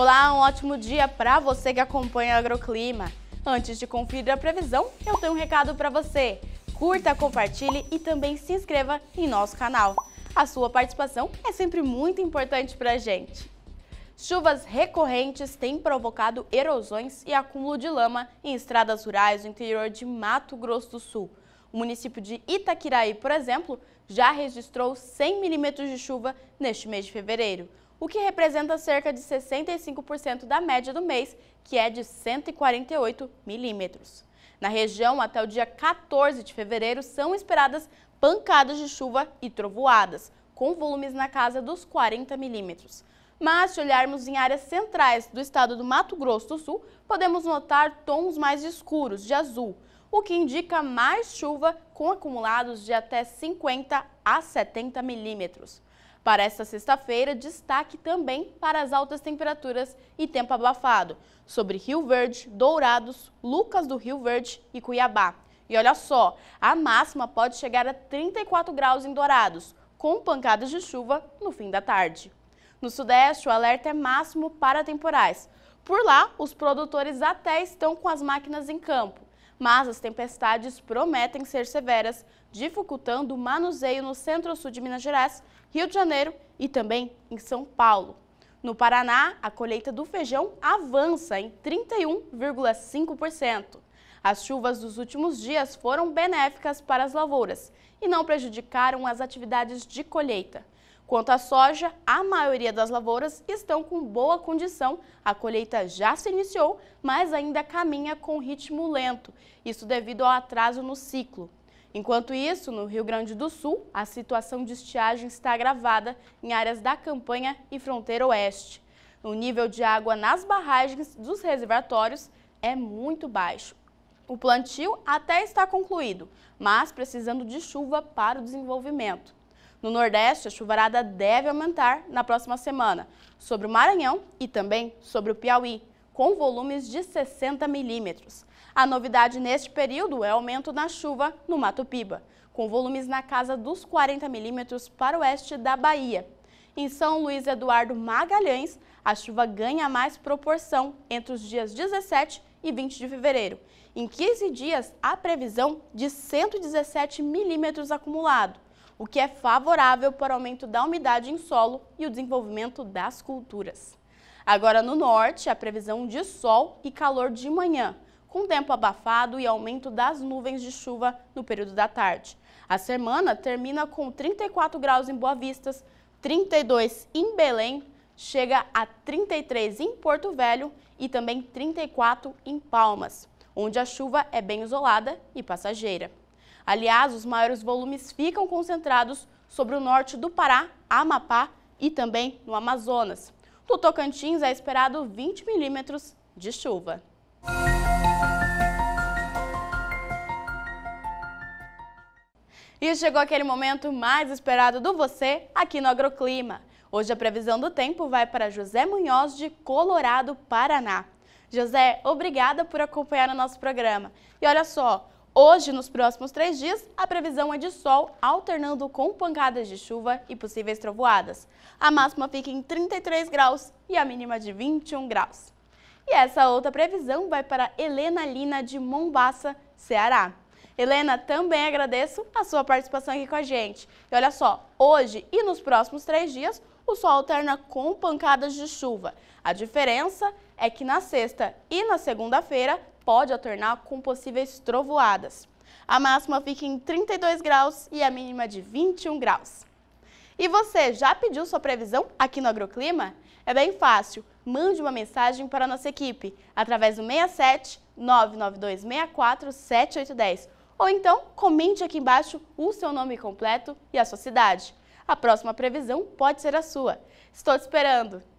Olá, um ótimo dia para você que acompanha o Agroclima. Antes de conferir a previsão, eu tenho um recado para você. Curta, compartilhe e também se inscreva em nosso canal. A sua participação é sempre muito importante para a gente. Chuvas recorrentes têm provocado erosões e acúmulo de lama em estradas rurais do interior de Mato Grosso do Sul. O município de Itaquiraí, por exemplo, já registrou 100 milímetros de chuva neste mês de fevereiro o que representa cerca de 65% da média do mês, que é de 148 milímetros. Na região, até o dia 14 de fevereiro, são esperadas pancadas de chuva e trovoadas, com volumes na casa dos 40 milímetros. Mas se olharmos em áreas centrais do estado do Mato Grosso do Sul, podemos notar tons mais escuros, de azul, o que indica mais chuva com acumulados de até 50 a 70 milímetros. Para esta sexta-feira, destaque também para as altas temperaturas e tempo abafado sobre Rio Verde, Dourados, Lucas do Rio Verde e Cuiabá. E olha só, a máxima pode chegar a 34 graus em Dourados, com pancadas de chuva no fim da tarde. No Sudeste, o alerta é máximo para temporais. Por lá, os produtores até estão com as máquinas em campo, mas as tempestades prometem ser severas, dificultando o manuseio no centro-sul de Minas Gerais, Rio de Janeiro e também em São Paulo. No Paraná, a colheita do feijão avança em 31,5%. As chuvas dos últimos dias foram benéficas para as lavouras e não prejudicaram as atividades de colheita. Quanto à soja, a maioria das lavouras estão com boa condição, a colheita já se iniciou, mas ainda caminha com ritmo lento, isso devido ao atraso no ciclo. Enquanto isso, no Rio Grande do Sul, a situação de estiagem está agravada em áreas da campanha e fronteira oeste. O nível de água nas barragens dos reservatórios é muito baixo. O plantio até está concluído, mas precisando de chuva para o desenvolvimento. No Nordeste, a chuvarada deve aumentar na próxima semana, sobre o Maranhão e também sobre o Piauí, com volumes de 60 milímetros. A novidade neste período é o aumento na chuva no Mato Piba, com volumes na casa dos 40 milímetros para o oeste da Bahia. Em São Luís Eduardo Magalhães, a chuva ganha mais proporção entre os dias 17 e 20 de fevereiro. Em 15 dias, há previsão de 117 milímetros acumulado o que é favorável para o aumento da umidade em solo e o desenvolvimento das culturas. Agora no norte, a previsão de sol e calor de manhã, com tempo abafado e aumento das nuvens de chuva no período da tarde. A semana termina com 34 graus em Boa Vistas, 32 em Belém, chega a 33 em Porto Velho e também 34 em Palmas, onde a chuva é bem isolada e passageira. Aliás, os maiores volumes ficam concentrados sobre o norte do Pará, Amapá e também no Amazonas. No Tocantins é esperado 20 milímetros de chuva. E chegou aquele momento mais esperado do você aqui no Agroclima. Hoje a previsão do tempo vai para José Munhoz de Colorado, Paraná. José, obrigada por acompanhar o nosso programa. E olha só, Hoje, nos próximos três dias, a previsão é de sol, alternando com pancadas de chuva e possíveis trovoadas. A máxima fica em 33 graus e a mínima de 21 graus. E essa outra previsão vai para Helena Lina de Mombaça, Ceará. Helena, também agradeço a sua participação aqui com a gente. E olha só, hoje e nos próximos três dias, o sol alterna com pancadas de chuva. A diferença é que na sexta e na segunda-feira pode alternar com possíveis trovoadas. A máxima fica em 32 graus e a mínima de 21 graus. E você já pediu sua previsão aqui no Agroclima? É bem fácil. Mande uma mensagem para a nossa equipe através do 67 99264 7810 ou então comente aqui embaixo o seu nome completo e a sua cidade. A próxima previsão pode ser a sua. Estou te esperando!